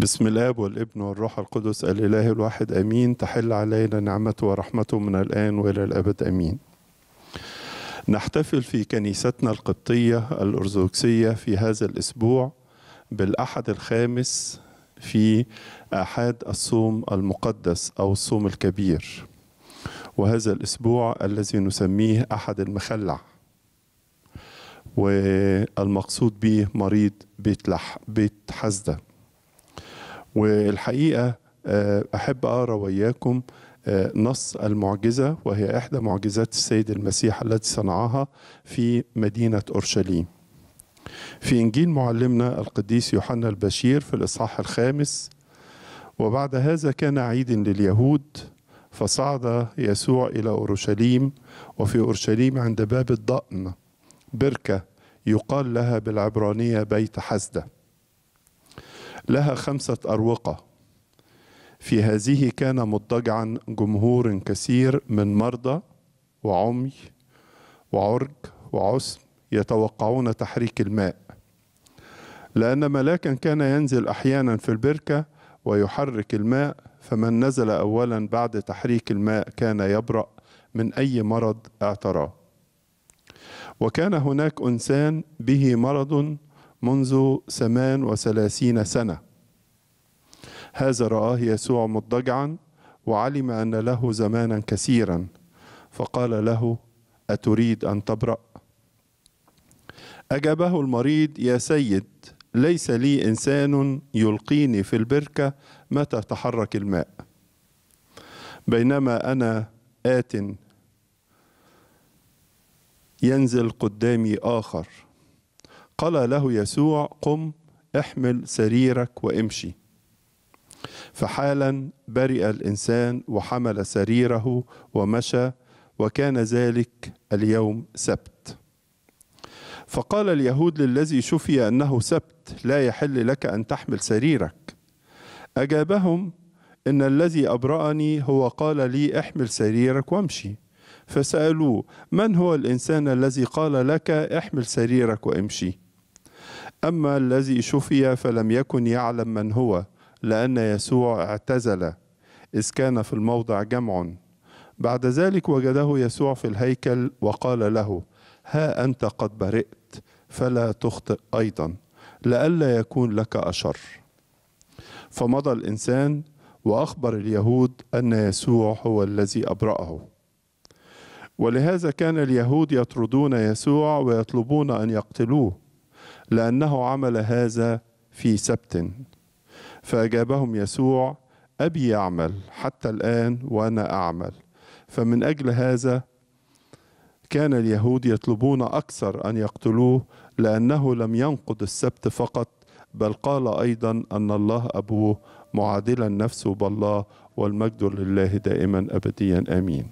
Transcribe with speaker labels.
Speaker 1: بسم الاب والابن والروح القدس الاله الواحد امين تحل علينا نعمته ورحمته من الان والى الابد امين نحتفل في كنيستنا القبطيه الارثوذكسيه في هذا الاسبوع بالاحد الخامس في احاد الصوم المقدس او الصوم الكبير وهذا الاسبوع الذي نسميه احد المخلع والمقصود به مريض بيت لح بيت حزده والحقيقه آه، احب اقرا وياكم آه، نص المعجزه وهي احدى معجزات السيد المسيح التي صنعها في مدينه اورشليم. في انجيل معلمنا القديس يوحنا البشير في الاصحاح الخامس وبعد هذا كان عيد لليهود فصعد يسوع الى اورشليم وفي اورشليم عند باب الضأن بركه يقال لها بالعبرانيه بيت حسده لها خمسة أروقة في هذه كان مضطجعا جمهور كثير من مرضى وعمي وعرج وعسم يتوقعون تحريك الماء لأن ملاكا كان ينزل أحيانا في البركة ويحرك الماء فمن نزل أولا بعد تحريك الماء كان يبرأ من أي مرض اعتراه وكان هناك إنسان به مرض منذ ثمان وثلاثين سنة هذا رآه يسوع مضجعا وعلم أن له زمانا كثيرا فقال له أتريد أن تبرأ؟ أجابه المريض يا سيد ليس لي إنسان يلقيني في البركة متى تحرك الماء بينما أنا آت ينزل قدامي آخر قال له يسوع قم احمل سريرك وامشي فحالا برئ الانسان وحمل سريره ومشى وكان ذلك اليوم سبت فقال اليهود للذي شفي انه سبت لا يحل لك ان تحمل سريرك اجابهم ان الذي ابراني هو قال لي احمل سريرك وامشي فسالوه من هو الانسان الذي قال لك احمل سريرك وامشي أما الذي شفي فلم يكن يعلم من هو لأن يسوع اعتزل إذ كان في الموضع جمع بعد ذلك وجده يسوع في الهيكل وقال له ها أنت قد برئت فلا تخطئ أيضا لئلا يكون لك أشر فمضى الإنسان وأخبر اليهود أن يسوع هو الذي أبرأه ولهذا كان اليهود يطردون يسوع ويطلبون أن يقتلوه لأنه عمل هذا في سبت فأجابهم يسوع أبي يعمل حتى الآن وأنا أعمل فمن أجل هذا كان اليهود يطلبون أكثر أن يقتلوه لأنه لم ينقض السبت فقط بل قال أيضا أن الله أبوه معادلا نفسه بالله والمجد لله دائما أبديا آمين